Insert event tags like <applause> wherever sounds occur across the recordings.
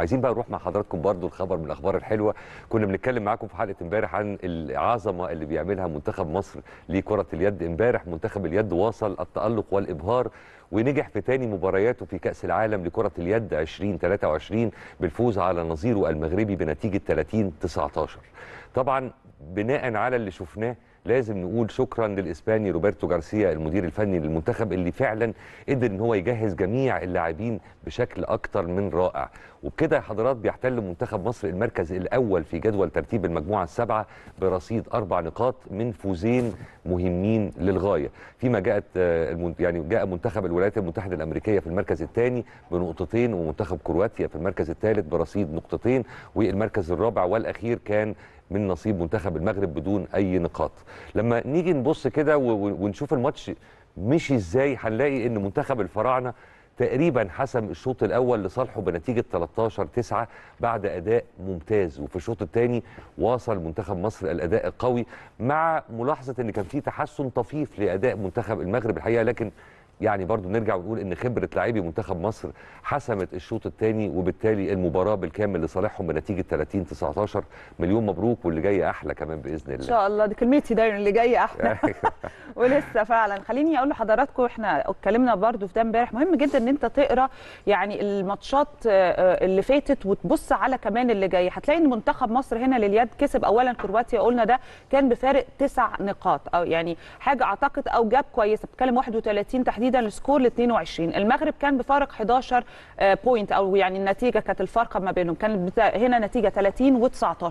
عايزين بقى نروح مع حضراتكم برضو الخبر من الاخبار الحلوه كنا بنتكلم معاكم في حلقه امبارح عن العظمه اللي بيعملها منتخب مصر لكره اليد امبارح منتخب اليد واصل التالق والابهار ونجح في تاني مبارياته في كاس العالم لكره اليد 2023 بالفوز على نظيره المغربي بنتيجه 30 19 طبعا بناء على اللي شفناه لازم نقول شكرا للاسباني روبرتو جارسيا المدير الفني للمنتخب اللي فعلا قدر ان هو يجهز جميع اللاعبين بشكل اكتر من رائع وبكده يا حضرات بيحتل منتخب مصر المركز الاول في جدول ترتيب المجموعه السبعه برصيد اربع نقاط من فوزين مهمين للغايه فيما جاءت آه، يعني جاء منتخب الولايات المتحده الامريكيه في المركز الثاني بنقطتين ومنتخب كرواتيا في المركز الثالث برصيد نقطتين والمركز الرابع والاخير كان من نصيب منتخب المغرب بدون اي نقاط لما نيجي نبص كده ونشوف الماتش مشي ازاي هنلاقي ان منتخب الفراعنه تقريبا حسم الشوط الاول لصالحه بنتيجه 13 9 بعد اداء ممتاز وفي الشوط الثاني واصل منتخب مصر الاداء القوي مع ملاحظه ان كان في تحسن طفيف لاداء منتخب المغرب الحقيقه لكن يعني برضو نرجع ونقول ان خبره لاعبي منتخب مصر حسمت الشوط الثاني وبالتالي المباراه بالكامل لصالحهم بنتيجه 30 19 مليون مبروك واللي جاي احلى كمان باذن الله ان شاء الله دي كلمتي دايما اللي جاي احلى <laughs> أيوه. <laughs> ولسه فعلا خليني اقول لحضراتكم احنا اتكلمنا برضو في ده امبارح مهم جدا ان انت تقرا يعني الماتشات آه، آه، اللي فاتت وتبص على كمان اللي جاي هتلاقي ان منتخب مصر هنا لليد كسب اولا كرواتيا قلنا ده كان بفارق تسع نقاط او يعني حاجه اعتقد او جاب كويسه بتكلم 31 تحديدا تحديدا السكور ل 22 المغرب كان بفارق 11 بوينت آه، او يعني النتيجه كانت الفارقه ما بينهم كانت هنا نتيجه 30 و19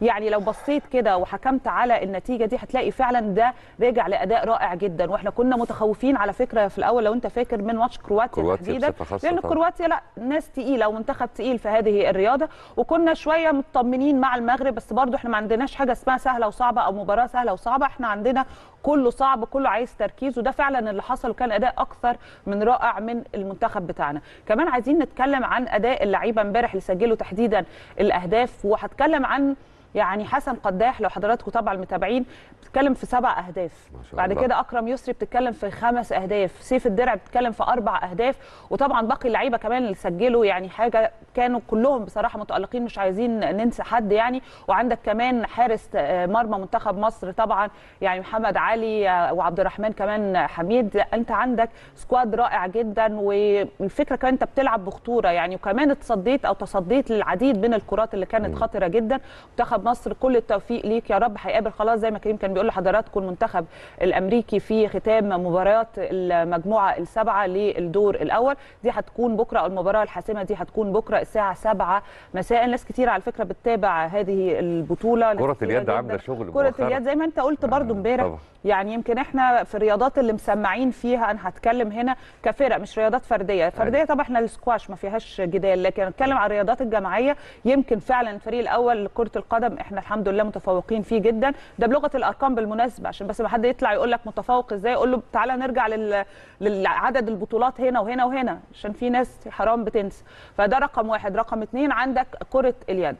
يعني لو بصيت كده وحكمت على النتيجه دي هتلاقي فعلا ده رجع لاداء رائع جدا واحنا كنا متخوفين على فكره في الاول لو انت فاكر من ماتش كرواتيا تحديدا لان كرواتيا لا ناس تقيله ومنتخب تقيل في هذه الرياضه وكنا شويه مطمنين مع المغرب بس برضو احنا ما عندناش حاجه اسمها سهله وصعبه او مباراه سهله وصعبه احنا عندنا كله صعب كله عايز تركيز وده فعلا اللي حصل وكان اداء اكثر من رائع من المنتخب بتاعنا كمان عايزين نتكلم عن اداء اللعيبه امبارح اللي سجلوا تحديدا الاهداف وهتكلم عن يعني حسن قداح لو حضراتكم طبعا متابعين بتتكلم في سبع اهداف بعد الله. كده اكرم يسري بتتكلم في خمس اهداف سيف الدرع بتتكلم في اربع اهداف وطبعا باقي اللعيبه كمان اللي سجلوا يعني حاجه كانوا كلهم بصراحه متالقين مش عايزين ننسى حد يعني وعندك كمان حارس آه، مرمى منتخب مصر طبعا يعني محمد علي آه، وعبد الرحمن كمان حميد انت عندك سكواد رائع جدا والفكره كمان انت بتلعب بخطوره يعني وكمان اتصديت او تصديت للعديد من الكرات اللي كانت خطره جدا منتخب مصر كل التوفيق ليك يا رب هيقابل خلاص زي ما كريم كان بيقول لحضراتكم المنتخب الامريكي في ختام مباريات المجموعه السبعه للدور الاول دي هتكون بكره المباراه الحاسمه دي هتكون بكره الساعه 7 مساء ناس كتير على فكره بتتابع هذه البطوله كره اليد عامله شغل كره اليد زي ما انت قلت نعم، برضو امبارح يعني يمكن احنا في الرياضات اللي مسمعين فيها انا هتكلم هنا كفرق مش رياضات فرديه أيوة. فرديه طبعا احنا السكواش ما فيهاش جدال لكن اتكلم على الرياضات الجماعيه يمكن فعلا الفريق الاول لكره القدم القدم احنا الحمد لله متفوقين فيه جدا ده بلغه الارقام بالمناسبه عشان بس ما حد يطلع يقول لك متفوق ازاي اقول له تعالى نرجع لل... للعدد البطولات هنا وهنا وهنا عشان في ناس حرام بتنسى فده رقم واحد رقم اثنين عندك كره اليد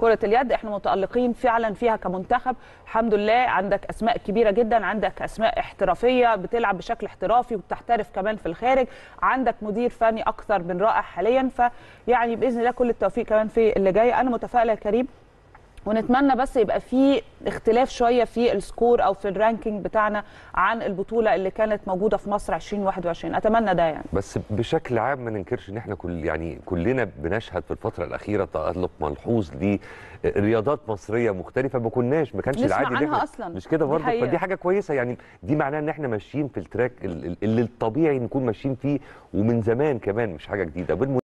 كرة اليد احنا متألقين فعلا فيها كمنتخب الحمد لله عندك أسماء كبيرة جدا عندك أسماء احترافية بتلعب بشكل احترافي وبتحترف كمان في الخارج عندك مدير فني أكثر من رائع حاليا فيعني بإذن الله كل التوفيق كمان في اللي جاي أنا متفائلة يا كريم ونتمنى بس يبقى في اختلاف شويه في السكور او في الرانكينج بتاعنا عن البطوله اللي كانت موجوده في مصر 2021 اتمنى ده يعني بس بشكل عام ما ننكرش ان احنا كل يعني كلنا بنشهد في الفتره الاخيره تالق ملحوظ لرياضات مصريه مختلفه ما كناش ما كانش العادي عنها اصلا مش كده برضه فدي حاجه كويسه يعني دي معناها ان احنا ماشيين في التراك اللي الطبيعي نكون ماشيين فيه ومن زمان كمان مش حاجه جديده